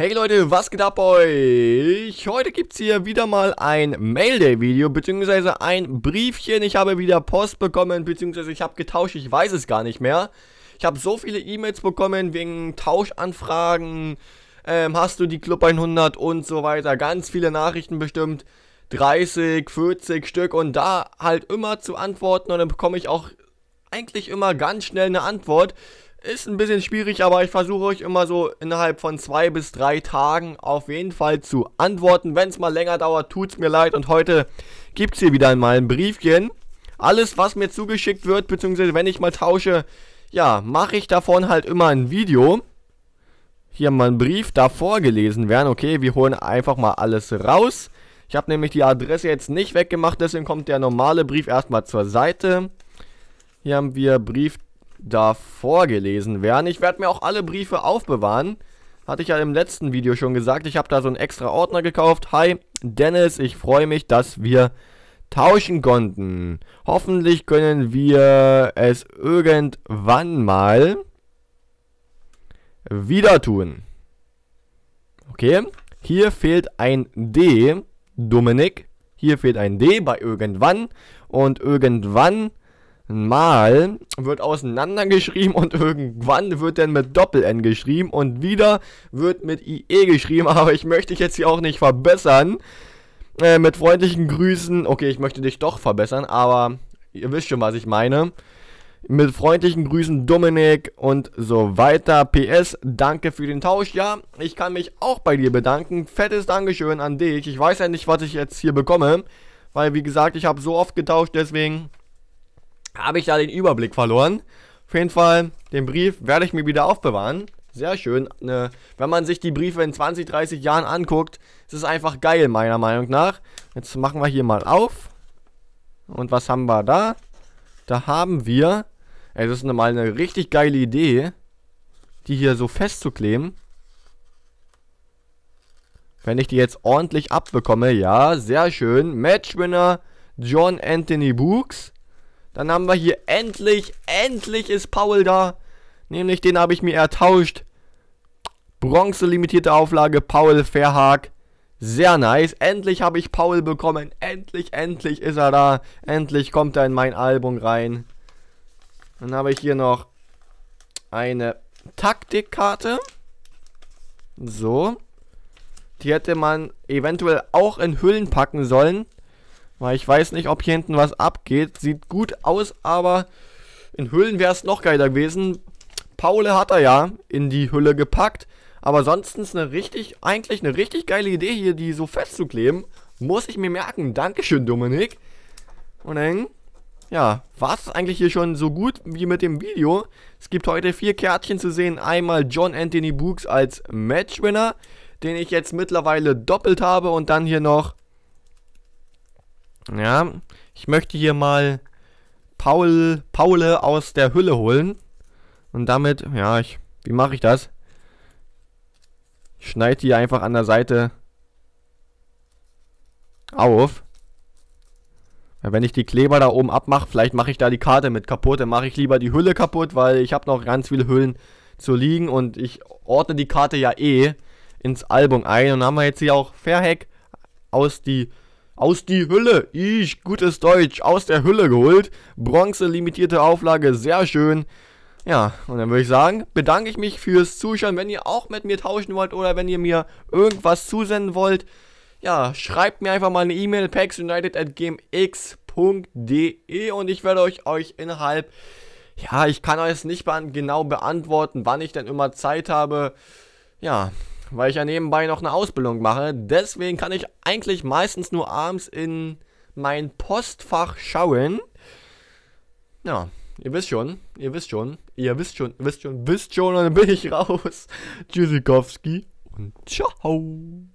Hey Leute, was geht ab euch? Heute gibt es hier wieder mal ein Mail-Day-Video, beziehungsweise ein Briefchen. Ich habe wieder Post bekommen, beziehungsweise ich habe getauscht, ich weiß es gar nicht mehr. Ich habe so viele E-Mails bekommen wegen Tauschanfragen, ähm, hast du die Club 100 und so weiter. Ganz viele Nachrichten bestimmt, 30, 40 Stück und da halt immer zu antworten und dann bekomme ich auch eigentlich immer ganz schnell eine Antwort. Ist ein bisschen schwierig, aber ich versuche euch immer so innerhalb von zwei bis drei Tagen auf jeden Fall zu antworten. Wenn es mal länger dauert, tut es mir leid. Und heute gibt es hier wieder mal ein Briefchen. Alles, was mir zugeschickt wird, beziehungsweise wenn ich mal tausche, ja, mache ich davon halt immer ein Video. Hier haben wir einen Brief davor gelesen werden. Okay, wir holen einfach mal alles raus. Ich habe nämlich die Adresse jetzt nicht weggemacht, deswegen kommt der normale Brief erstmal zur Seite. Hier haben wir Brief da vorgelesen werden. Ich werde mir auch alle Briefe aufbewahren. Hatte ich ja im letzten Video schon gesagt. Ich habe da so einen extra Ordner gekauft. Hi, Dennis, ich freue mich, dass wir tauschen konnten. Hoffentlich können wir es irgendwann mal wieder tun. Okay, hier fehlt ein D, Dominik. Hier fehlt ein D bei irgendwann. Und irgendwann Mal wird auseinandergeschrieben und irgendwann wird dann mit Doppel-N geschrieben und wieder wird mit IE geschrieben, aber ich möchte dich jetzt hier auch nicht verbessern. Äh, mit freundlichen Grüßen, okay, ich möchte dich doch verbessern, aber ihr wisst schon, was ich meine. Mit freundlichen Grüßen Dominik und so weiter. PS, danke für den Tausch. Ja, ich kann mich auch bei dir bedanken. Fettes Dankeschön an dich. Ich weiß ja nicht, was ich jetzt hier bekomme, weil wie gesagt, ich habe so oft getauscht, deswegen habe ich da den Überblick verloren. Auf jeden Fall, den Brief werde ich mir wieder aufbewahren. Sehr schön. Ne, wenn man sich die Briefe in 20, 30 Jahren anguckt, ist es einfach geil, meiner Meinung nach. Jetzt machen wir hier mal auf. Und was haben wir da? Da haben wir... Ey, das ist mal eine richtig geile Idee, die hier so festzukleben. Wenn ich die jetzt ordentlich abbekomme, ja, sehr schön. Matchwinner John Anthony Books. Dann haben wir hier endlich, endlich ist Paul da. Nämlich den habe ich mir ertauscht. Bronze limitierte Auflage, Paul Verhaag. Sehr nice. Endlich habe ich Paul bekommen. Endlich, endlich ist er da. Endlich kommt er in mein Album rein. Dann habe ich hier noch eine Taktikkarte. So. Die hätte man eventuell auch in Hüllen packen sollen. Weil ich weiß nicht, ob hier hinten was abgeht. Sieht gut aus, aber in Hüllen wäre es noch geiler gewesen. Paule hat er ja in die Hülle gepackt. Aber sonst ist eine richtig, eigentlich eine richtig geile Idee hier, die so festzukleben. Muss ich mir merken. Dankeschön, Dominik. Und dann, ja, war es eigentlich hier schon so gut wie mit dem Video. Es gibt heute vier Kärtchen zu sehen. Einmal John Anthony Books als Matchwinner, den ich jetzt mittlerweile doppelt habe. Und dann hier noch ja, ich möchte hier mal Paul, Paule aus der Hülle holen. Und damit, ja, ich, wie mache ich das? Ich schneide die einfach an der Seite auf. Ja, wenn ich die Kleber da oben abmache, vielleicht mache ich da die Karte mit kaputt. Dann mache ich lieber die Hülle kaputt, weil ich habe noch ganz viele Hüllen zu liegen. Und ich ordne die Karte ja eh ins Album ein. Und dann haben wir jetzt hier auch Fairhack aus die aus die Hülle, ich, gutes Deutsch, aus der Hülle geholt. Bronze, limitierte Auflage, sehr schön. Ja, und dann würde ich sagen, bedanke ich mich fürs Zuschauen. Wenn ihr auch mit mir tauschen wollt oder wenn ihr mir irgendwas zusenden wollt, ja, schreibt mir einfach mal eine E-Mail, packsunited.gamex.de und ich werde euch, euch innerhalb, ja, ich kann euch nicht genau beantworten, wann ich denn immer Zeit habe. Ja, weil ich ja nebenbei noch eine Ausbildung mache. Deswegen kann ich eigentlich meistens nur abends in mein Postfach schauen. Ja, ihr wisst schon, ihr wisst schon, ihr wisst schon, wisst schon, wisst schon, und dann bin ich raus. Tschüssikowski und ciao.